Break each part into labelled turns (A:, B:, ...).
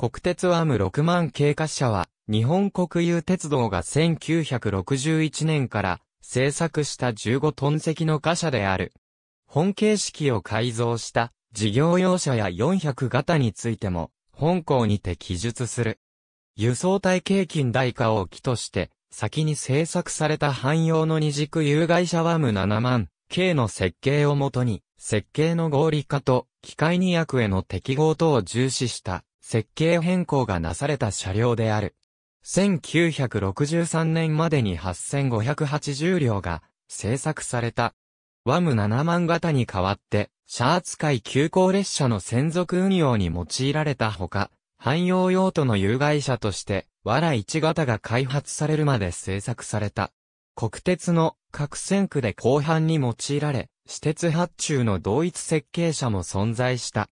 A: 国鉄アーム6万系滑車は、日本国有鉄道が1961年から製作した15トン積の貨車である。本形式を改造した事業用車や400型についても、本校にて記述する。輸送体系近代化を機として、先に製作された汎用の二軸有害車ワーム7万、系の設計をもとに、設計の合理化と、機械二役への適合等を重視した、設計変更がなされた車両である。1963年までに8580両が製作された。ワム7万型に代わって、シャー使い急行列車の専属運用に用いられたほか、汎用用途の有害車として、わら1型が開発されるまで製作された。国鉄の各線区で後半に用いられ、私鉄発注の同一設計者も存在した。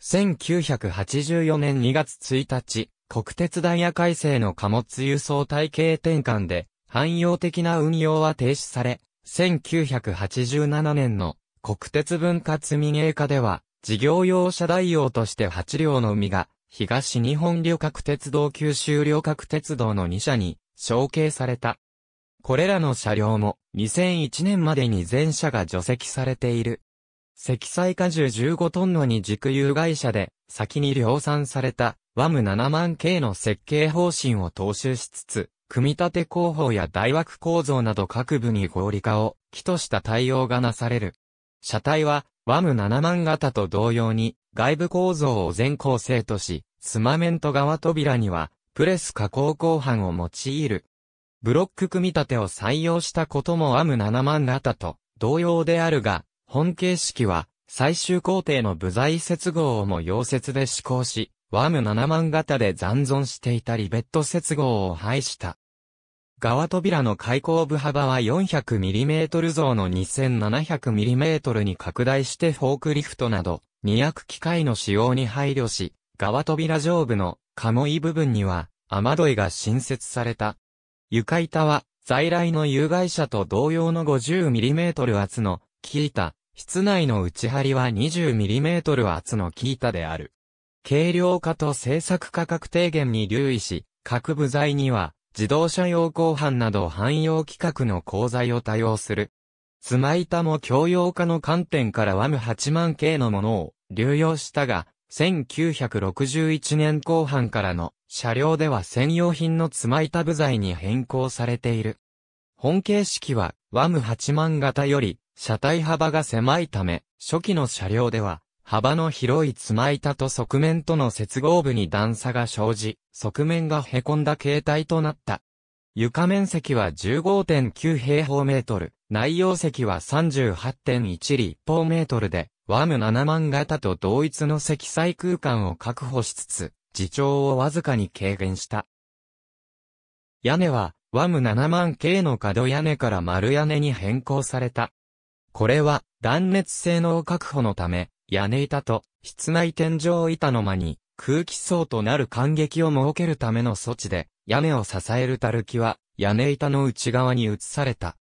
A: 1984年2月1日、国鉄ダイヤ改正の貨物輸送体系転換で、汎用的な運用は停止され、1987年の国鉄分割民営化では、事業用車代用として8両の海が、東日本旅客鉄道九州旅客鉄道の2社に承継された。これらの車両も2001年までに全車が除籍されている。積載荷重15トンの二軸有害車で、先に量産された、ワム7万系の設計方針を踏襲しつつ、組み立て工法や大枠構造など各部に合理化を、基とした対応がなされる。車体は、ワム7万型と同様に、外部構造を全構成とし、スマメント側扉には、プレス加工後半を用いる。ブロック組み立てを採用したことも AM7 万型と同様であるが、本形式は、最終工程の部材接合をも溶接で施行し、ワーム7万型で残存していたリベット接合を排した。側扉の開口部幅は 400mm 増の 2700mm に拡大してフォークリフトなど、二役機械の使用に配慮し、側扉上部のカモイ部分には雨どいが新設された。床板は在来の有害者と同様の 50mm 厚のー板、室内の内張りは 20mm 厚の木板である。軽量化と製作価格低減に留意し、各部材には自動車用鋼板など汎用規格の鋼材を多用する。ス板も共用化の観点からワム8万系のものを流用したが、1961年後半からの車両では専用品のス板部材に変更されている。本形式はワム8万型より車体幅が狭いため、初期の車両では、幅の広い妻板と側面との接合部に段差が生じ、側面が凹んだ形態となった。床面積は15.9平方メートル、内容積は38.1立方メートルで、ワム7万型と同一の積載空間を確保しつつ、自重をわずかに軽減した。屋根は、ワム7万系の角屋根から丸屋根に変更された。これは断熱性能確保のため、屋根板と室内天井板の間に空気層となる間隙を設けるための措置で、屋根を支えるたるきは屋根板の内側に移された。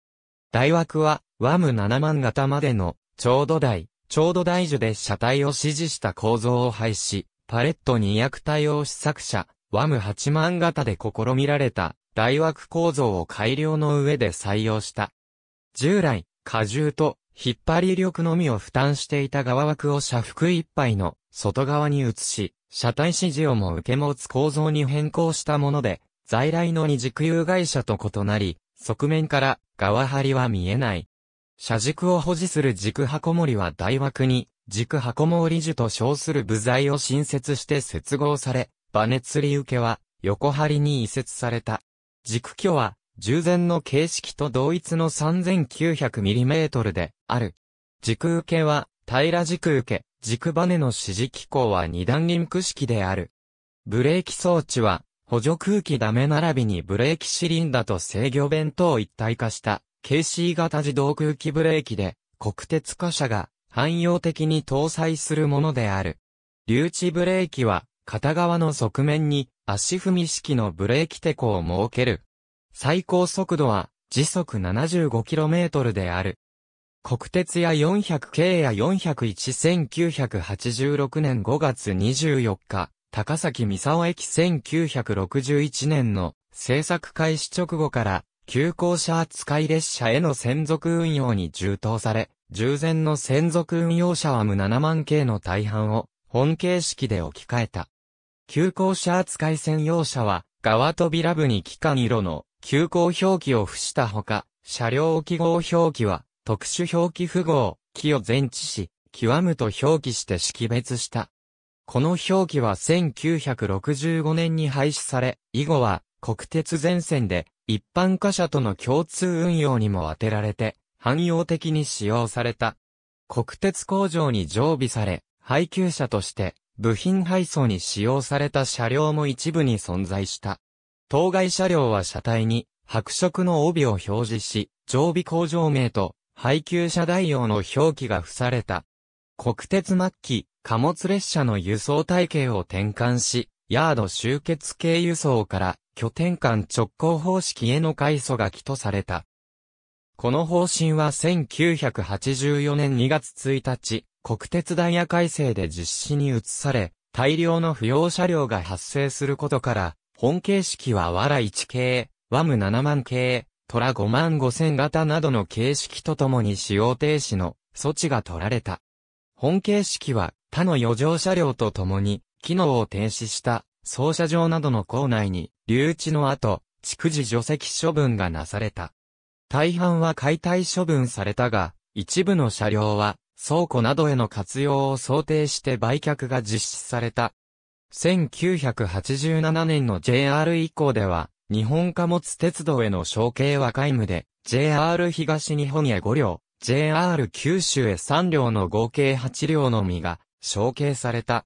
A: 大枠は、ワム7万型までの、ちょうど台、ちょうど台樹で車体を支持した構造を廃止、パレット2役対応試作車、ワム8万型で試みられた、大枠構造を改良の上で採用した。従来、荷重と引っ張り力のみを負担していた側枠を車腹一杯の外側に移し、車体指示をも受け持つ構造に変更したもので、在来の二軸有害車と異なり、側面から側張りは見えない。車軸を保持する軸箱盛りは大枠に、軸箱盛り樹と称する部材を新設して接合され、バネ釣り受けは横張りに移設された。軸距は従前の形式と同一の 3900mm である。軸受けは、平軸受け、軸バネの支持機構は二段リンク式である。ブレーキ装置は、補助空気ダメ並びにブレーキシリンダと制御弁等を一体化した KC 型自動空気ブレーキで国鉄貨車が汎用的に搭載するものである。留置ブレーキは片側の側面に足踏み式のブレーキテコを設ける最高速度は時速 75km である。国鉄や 400K や401-1986年5月24日、高崎三沢駅1961年の制作開始直後から、急行車扱い列車への専属運用に充当され、従前の専属運用車は無7万系の大半を本形式で置き換えた。急行車扱い専用車は側扉部に機関色の急行表記を付したほか、車両記号表記は特殊表記符号、木を前置し、極むと表記して識別した。この表記は1965年に廃止され、以後は国鉄全線で一般貨車との共通運用にも当てられて、汎用的に使用された。国鉄工場に常備され、配給車として部品配送に使用された車両も一部に存在した。当該車両は車体に白色の帯を表示し、常備工場名と配給車代用の表記が付された。国鉄末期、貨物列車の輸送体系を転換し、ヤード集結系輸送から拠点間直行方式への改組が起とされた。この方針は1984年2月1日、国鉄ダイヤ改正で実施に移され、大量の不要車両が発生することから、本形式はわら1系、ワム7万系、トラ5万5千型などの形式とともに使用停止の措置が取られた。本形式は他の余剰車両とともに、機能を停止した操車場などの構内に留置の後、逐次除籍処分がなされた。大半は解体処分されたが、一部の車両は倉庫などへの活用を想定して売却が実施された。1987年の JR 以降では、日本貨物鉄道への承継は皆無で、JR 東日本へ5両、JR 九州へ3両の合計8両のみが承継された。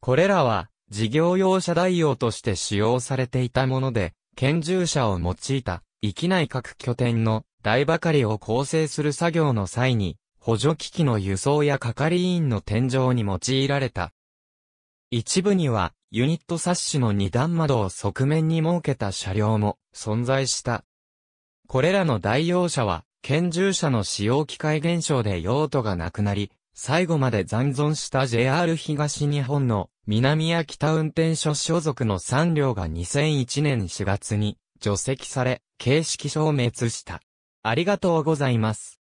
A: これらは、事業用車代用として使用されていたもので、拳銃車を用いた、域内各拠点の台ばかりを構成する作業の際に、補助機器の輸送や係員の天井に用いられた。一部には、ユニットサッシの二段窓を側面に設けた車両も存在した。これらの代用車は、拳銃車の使用機械減少で用途がなくなり、最後まで残存した JR 東日本の南や北運転所所属の3両が2001年4月に除籍され、形式消滅した。ありがとうございます。